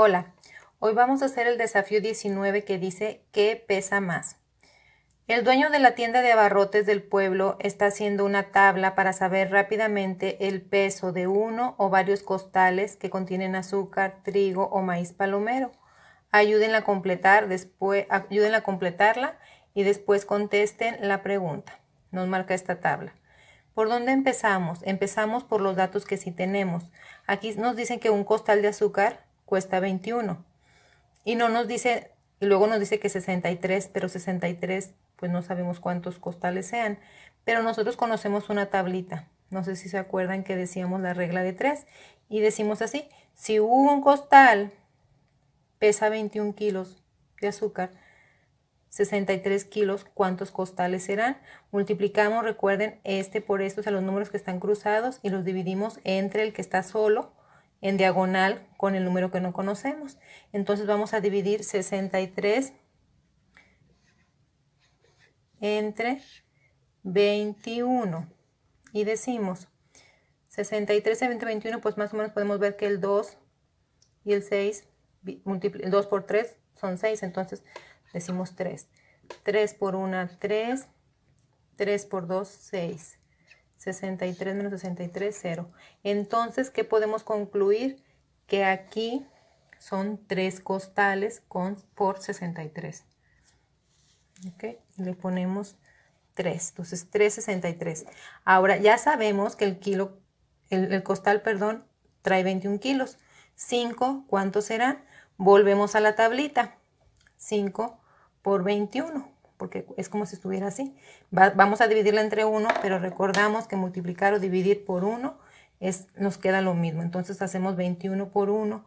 Hola, hoy vamos a hacer el desafío 19 que dice ¿qué pesa más? El dueño de la tienda de abarrotes del pueblo está haciendo una tabla para saber rápidamente el peso de uno o varios costales que contienen azúcar, trigo o maíz palomero. Ayúdenla a, completar después, a completarla y después contesten la pregunta. Nos marca esta tabla. ¿Por dónde empezamos? Empezamos por los datos que sí tenemos. Aquí nos dicen que un costal de azúcar cuesta 21. Y no nos dice, y luego nos dice que 63, pero 63, pues no sabemos cuántos costales sean. Pero nosotros conocemos una tablita. No sé si se acuerdan que decíamos la regla de 3. Y decimos así, si un costal pesa 21 kilos de azúcar, 63 kilos, ¿cuántos costales serán? Multiplicamos, recuerden, este por estos, o a los números que están cruzados y los dividimos entre el que está solo en diagonal con el número que no conocemos. Entonces vamos a dividir 63 entre 21 y decimos 63 entre 21 pues más o menos podemos ver que el 2 y el 6 el 2 por 3 son 6 entonces decimos 3 3 por 1 3 3 por 2 6 63 menos 63, 0. Entonces, ¿qué podemos concluir? Que aquí son tres costales con, por 63. Le ponemos 3. Entonces, 363. Ahora, ya sabemos que el kilo, el, el costal, perdón, trae 21 kilos. 5, ¿cuántos serán? Volvemos a la tablita. 5 por 21 porque es como si estuviera así. vamos a dividirla entre 1, pero recordamos que multiplicar o dividir por 1 nos queda lo mismo. Entonces hacemos 21 por 1,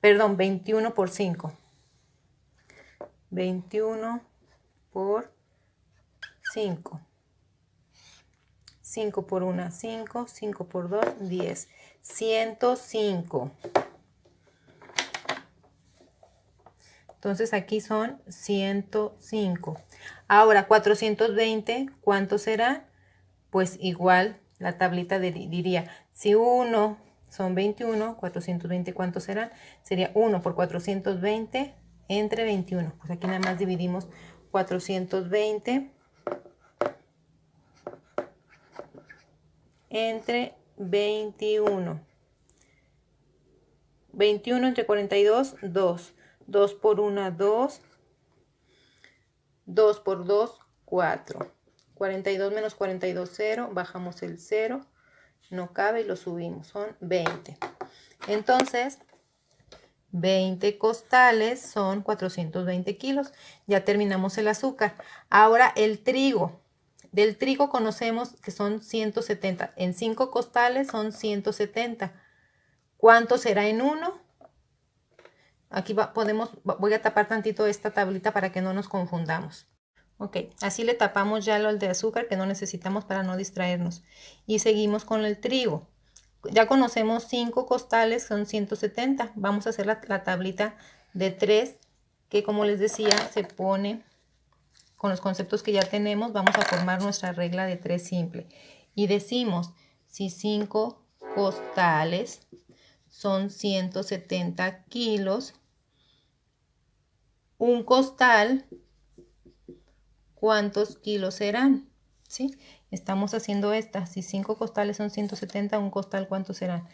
perdón, 21 por 5. 21 por 5. 5 por 1, 5. 5 por 2, 10. 105. Entonces aquí son 105. Ahora 420, ¿cuánto será? Pues igual la tablita diría, si 1 son 21, 420, ¿cuánto será? Sería 1 por 420 entre 21. Pues aquí nada más dividimos 420 entre 21. 21 entre 42, 2. 2 por 1, 2. 2 por 2, 4. 42 menos 42, 0. Bajamos el 0. No cabe y lo subimos. Son 20. Entonces, 20 costales son 420 kilos. Ya terminamos el azúcar. Ahora el trigo. Del trigo conocemos que son 170. En 5 costales son 170. ¿Cuánto será en 1? Aquí podemos, voy a tapar tantito esta tablita para que no nos confundamos. Ok, así le tapamos ya lo de azúcar que no necesitamos para no distraernos. Y seguimos con el trigo. Ya conocemos 5 costales, son 170. Vamos a hacer la, tablita de 3, que como les decía, se pone con los conceptos que ya tenemos. Vamos a formar nuestra regla de 3 simple. Y decimos, si 5 costales son 170 kilos, un costal, ¿cuántos kilos serán? ¿Sí? Estamos haciendo esta. Si 5 costales son 170, un costal, ¿cuánto serán?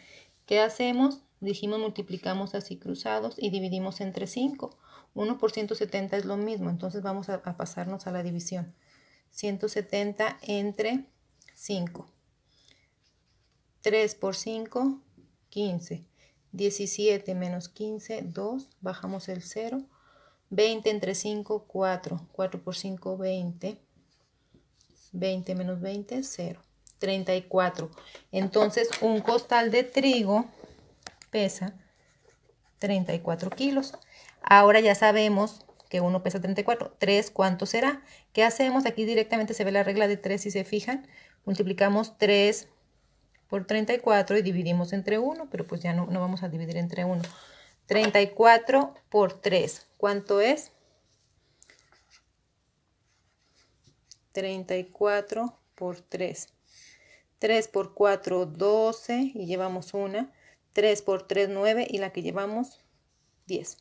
¿Qué hacemos? Dijimos multiplicamos así cruzados y dividimos entre 5. 1 por 170 es lo mismo, entonces vamos a, a pasarnos a la división. 170 entre 5. 3 por 5, 15. 17 menos 15, 2. Bajamos el 0. 20 entre 5, 4. 4 por 5, 20. 20 menos 20, 0. 34. Entonces, un costal de trigo pesa 34 kilos. Ahora ya sabemos que uno pesa 34. 3, ¿cuánto será? ¿Qué hacemos? Aquí directamente se ve la regla de 3, si se fijan. Multiplicamos 3 por 34 y dividimos entre 1, pero pues ya no, no vamos a dividir entre 1. 34 por 3. ¿Cuánto es? 34 por 3. 3 por 4, 12 y llevamos una. 3 por 3, 9 y la que llevamos 10.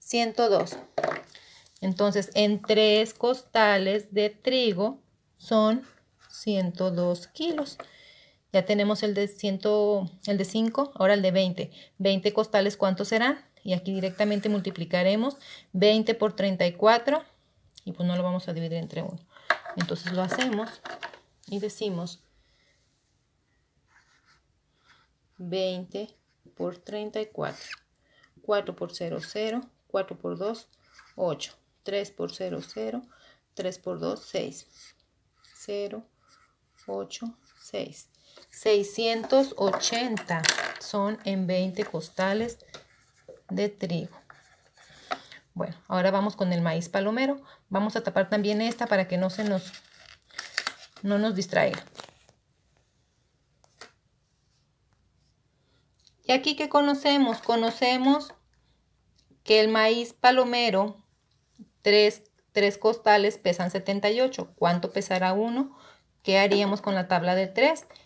102. Entonces, en 3 costales de trigo son 102 kilos. Ya tenemos el de, el de 5, ahora el de 20. 20 costales, ¿cuántos serán? Y aquí directamente multiplicaremos 20 por 34 y pues no lo vamos a dividir entre 1. Entonces lo hacemos y decimos 20 por 34. 4 por 0, 0. 4 por 2, 8. 3 por 0, 0. 3 por 2, 6. 0, 8, 6. 680 son en 20 costales de trigo. Bueno, ahora vamos con el maíz palomero. Vamos a tapar también esta para que no se nos, no nos distraiga. Y aquí que conocemos, conocemos que el maíz palomero, tres costales pesan 78. ¿Cuánto pesará uno? ¿Qué haríamos con la tabla de 3?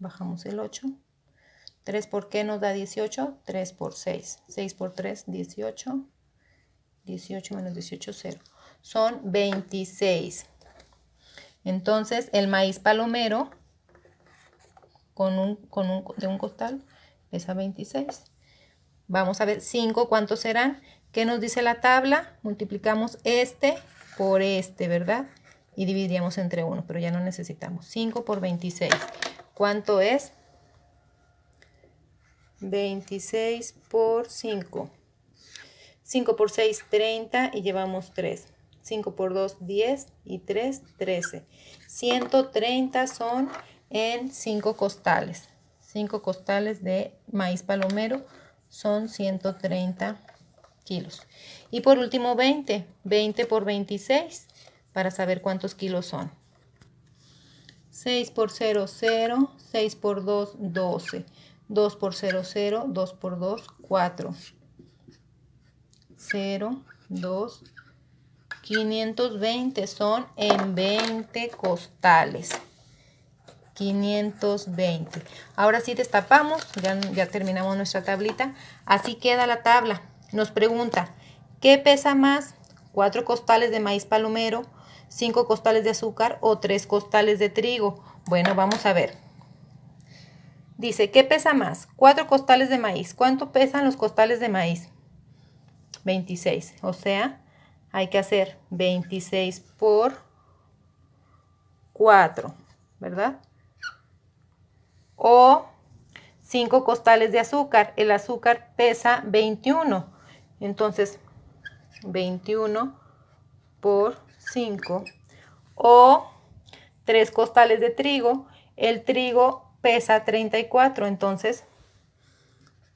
bajamos el 8. 3 por qué nos da 18, 3 por 6. 6 por 3, 18. 18 menos 18, 0. Son 26. Entonces el maíz palomero con un, con un, de un costal pesa 26. Vamos a ver 5, ¿cuántos serán? ¿Qué nos dice la tabla? Multiplicamos este por este, ¿verdad? Y dividimos entre 1, pero ya no necesitamos. 5 por 26. ¿Cuánto es? 26 por 5. 5 por 6, 30 y llevamos 3. 5 por 2, 10 y 3, 13. 130 son en 5 costales. 5 costales de maíz palomero son 130 kilos. Y por último 20, 20 por 26 para saber cuántos kilos son. 6 por 0, 0, 6 por 2, 12, 2 por 0, 0, 2 por 2, 4, 0, 2, 520 son en 20 costales. 520. Ahora sí destapamos, ya, ya terminamos nuestra tablita. Así queda la tabla. Nos pregunta, ¿qué pesa más? 4 costales de maíz palomero 5 costales de azúcar o 3 costales de trigo. Bueno, vamos a ver. Dice, ¿qué pesa más? 4 costales de maíz. ¿Cuánto pesan los costales de maíz? 26. O sea, hay que hacer 26 por 4, ¿verdad? O 5 costales de azúcar. El azúcar pesa 21. Entonces, 21 por 5 o 3 costales de trigo. El trigo pesa 34, entonces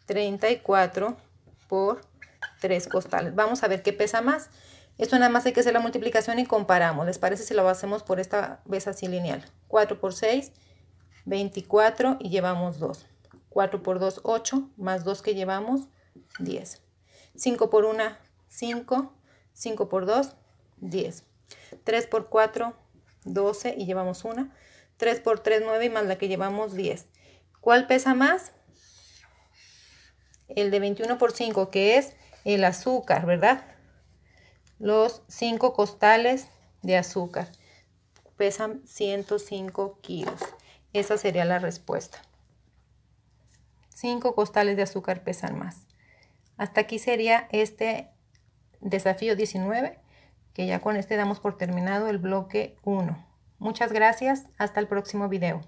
34 por 3 costales. Vamos a ver qué pesa más. Esto nada más hay que hacer la multiplicación y comparamos. ¿Les parece si lo hacemos por esta vez así lineal? 4 por 6, 24 y llevamos 2. 4 por 2, 8, más 2 que llevamos, 10. 5 por 1, 5. 5 por 2, 10. 3 por 4, 12 y llevamos una. 3 por 3, 9 y más la que llevamos 10. ¿Cuál pesa más? El de 21 por 5, que es el azúcar, ¿verdad? Los 5 costales de azúcar pesan 105 kilos. Esa sería la respuesta. 5 costales de azúcar pesan más. Hasta aquí sería este desafío 19 que ya con este damos por terminado el bloque 1. Muchas gracias, hasta el próximo video.